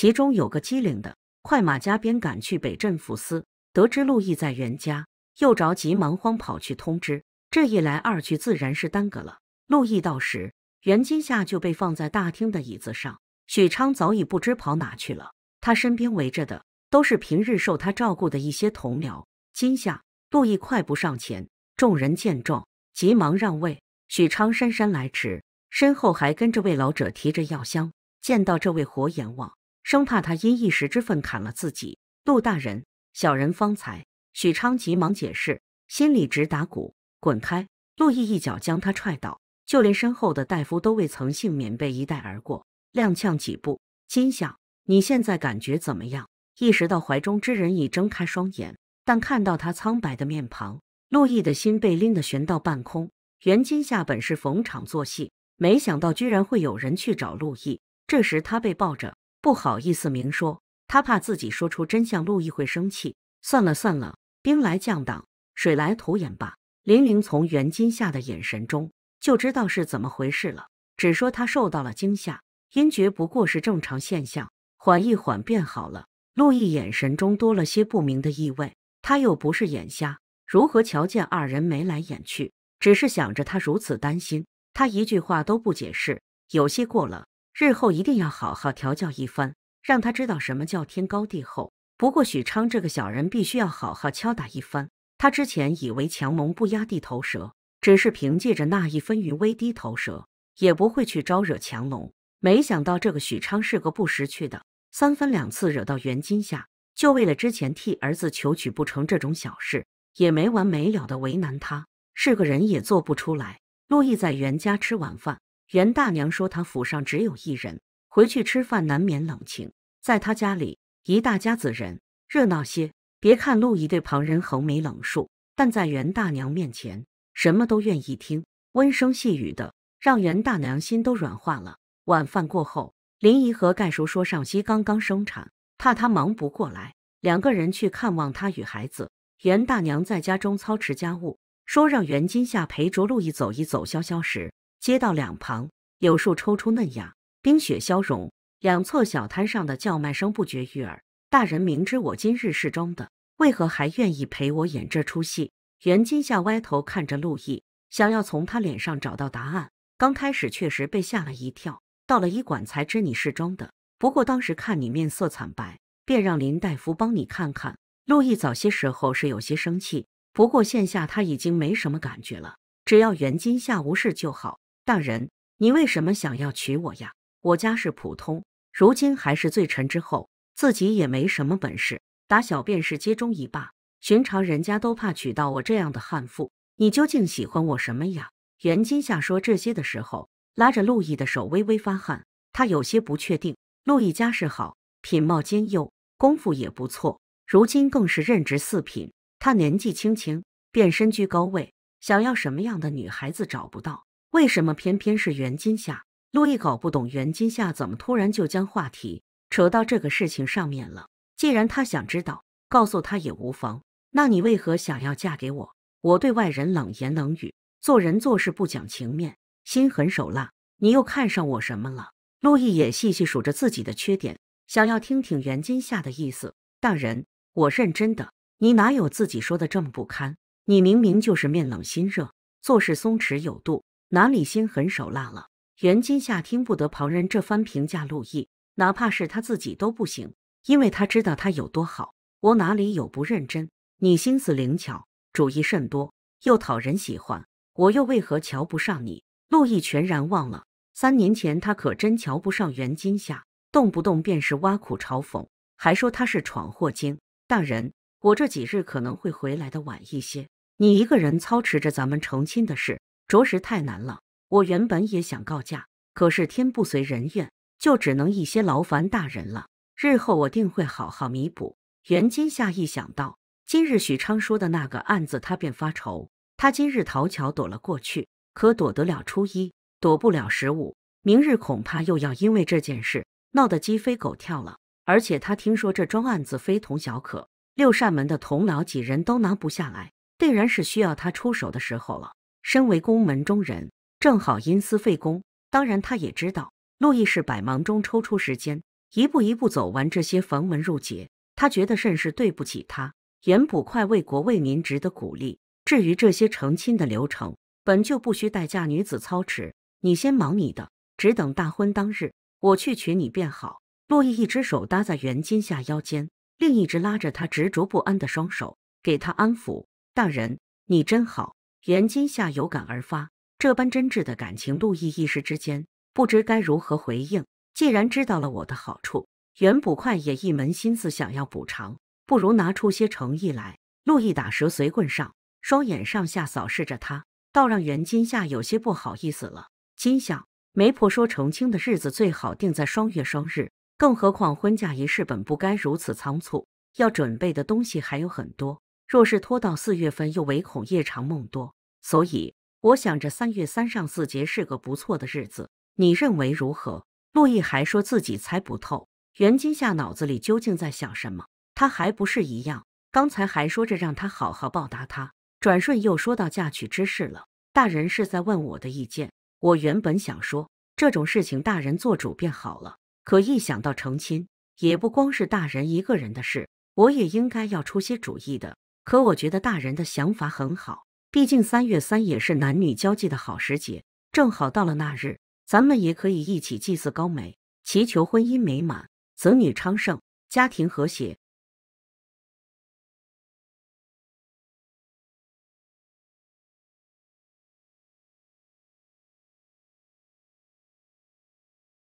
其中有个机灵的，快马加鞭赶去北镇抚司，得知陆毅在袁家，又着急忙慌跑去通知。这一来二去，自然是耽搁了。陆毅到时，袁金夏就被放在大厅的椅子上，许昌早已不知跑哪去了。他身边围着的都是平日受他照顾的一些同僚。金夏，陆毅快步上前，众人见状急忙让位。许昌姗姗来迟，身后还跟着位老者提着药箱，见到这位活阎王。生怕他因一时之愤砍了自己，陆大人，小人方才许昌急忙解释，心里直打鼓。滚开！陆毅一脚将他踹倒，就连身后的戴夫都未曾幸免被一带而过，踉跄几步，心想：你现在感觉怎么样？意识到怀中之人已睁开双眼，但看到他苍白的面庞，陆毅的心被拎得悬到半空。袁今夏本是逢场作戏，没想到居然会有人去找陆毅。这时他被抱着。不好意思，明说，他怕自己说出真相，陆毅会生气。算了算了，兵来将挡，水来土掩吧。玲玲从袁金夏的眼神中就知道是怎么回事了，只说他受到了惊吓，晕厥不过是正常现象，缓一缓便好了。陆毅眼神中多了些不明的意味，他又不是眼瞎，如何瞧见二人眉来眼去？只是想着他如此担心，他一句话都不解释，有些过了。日后一定要好好调教一番，让他知道什么叫天高地厚。不过许昌这个小人必须要好好敲打一番。他之前以为强龙不压地头蛇，只是凭借着那一分余威，低头蛇也不会去招惹强龙。没想到这个许昌是个不识趣的，三番两次惹到袁金夏，就为了之前替儿子求娶不成这种小事，也没完没了的为难他。是个人也做不出来。陆毅在袁家吃晚饭。袁大娘说：“她府上只有一人，回去吃饭难免冷清，在她家里一大家子人热闹些。别看陆毅对旁人横眉冷竖，但在袁大娘面前什么都愿意听，温声细语的，让袁大娘心都软化了。”晚饭过后，林姨和盖叔说：“尚西刚刚生产，怕他忙不过来，两个人去看望他与孩子。”袁大娘在家中操持家务，说让袁金夏陪着陆毅走一走，消消食。街道两旁柳树抽出嫩芽，冰雪消融，两侧小摊上的叫卖声不绝于耳。大人明知我今日是装的，为何还愿意陪我演这出戏？袁金夏歪头看着陆毅，想要从他脸上找到答案。刚开始确实被吓了一跳，到了医馆才知你是装的。不过当时看你面色惨白，便让林大夫帮你看看。陆毅早些时候是有些生气，不过现下他已经没什么感觉了，只要袁金夏无事就好。大人，你为什么想要娶我呀？我家世普通，如今还是罪臣之后，自己也没什么本事，打小便是街中一霸，寻常人家都怕娶到我这样的悍妇。你究竟喜欢我什么呀？袁今夏说这些的时候，拉着陆毅的手微微发汗，他有些不确定。陆毅家世好，品貌兼优，功夫也不错，如今更是任职四品。他年纪轻轻便身居高位，想要什么样的女孩子找不到。为什么偏偏是袁今夏？陆毅搞不懂袁今夏怎么突然就将话题扯到这个事情上面了。既然他想知道，告诉他也无妨。那你为何想要嫁给我？我对外人冷言冷语，做人做事不讲情面，心狠手辣。你又看上我什么了？陆毅也细细数着自己的缺点，想要听听袁今夏的意思。大人，我认真的，你哪有自己说的这么不堪？你明明就是面冷心热，做事松弛有度。哪里心狠手辣了？袁今夏听不得旁人这番评价陆毅，哪怕是他自己都不行，因为他知道他有多好。我哪里有不认真？你心思灵巧，主意甚多，又讨人喜欢，我又为何瞧不上你？陆毅全然忘了，三年前他可真瞧不上袁今夏，动不动便是挖苦嘲讽，还说他是闯祸精。大人，我这几日可能会回来的晚一些，你一个人操持着咱们成亲的事。着实太难了，我原本也想告假，可是天不随人愿，就只能一些劳烦大人了。日后我定会好好弥补。袁金夏一想到今日许昌说的那个案子，他便发愁。他今日逃巧躲了过去，可躲得了初一，躲不了十五。明日恐怕又要因为这件事闹得鸡飞狗跳了。而且他听说这桩案子非同小可，六扇门的同僚几人都拿不下来，定然是需要他出手的时候了。身为宫门中人，正好因私废公。当然，他也知道陆毅是百忙中抽出时间，一步一步走完这些房门入节。他觉得甚是对不起他。严捕快为国为民，值得鼓励。至于这些成亲的流程，本就不需待嫁女子操持。你先忙你的，只等大婚当日，我去娶你便好。陆毅一只手搭在袁金下腰间，另一只拉着他执着不安的双手，给他安抚。大人，你真好。袁今夏有感而发，这般真挚的感情，陆毅一时之间不知该如何回应。既然知道了我的好处，袁捕快也一门心思想要补偿，不如拿出些诚意来。陆毅打蛇随棍上，双眼上下扫视着他，倒让袁今夏有些不好意思了。心想媒婆说成亲的日子最好定在双月双日，更何况婚嫁仪式本不该如此仓促，要准备的东西还有很多。若是拖到四月份，又唯恐夜长梦多，所以我想着三月三上巳节是个不错的日子，你认为如何？陆毅还说自己猜不透袁金夏脑子里究竟在想什么，他还不是一样？刚才还说着让他好好报答他，转瞬又说到嫁娶之事了。大人是在问我的意见，我原本想说这种事情大人做主便好了，可一想到成亲，也不光是大人一个人的事，我也应该要出些主意的。可我觉得大人的想法很好，毕竟三月三也是男女交际的好时节，正好到了那日，咱们也可以一起祭祀高梅，祈求婚姻美满、子女昌盛、家庭和谐。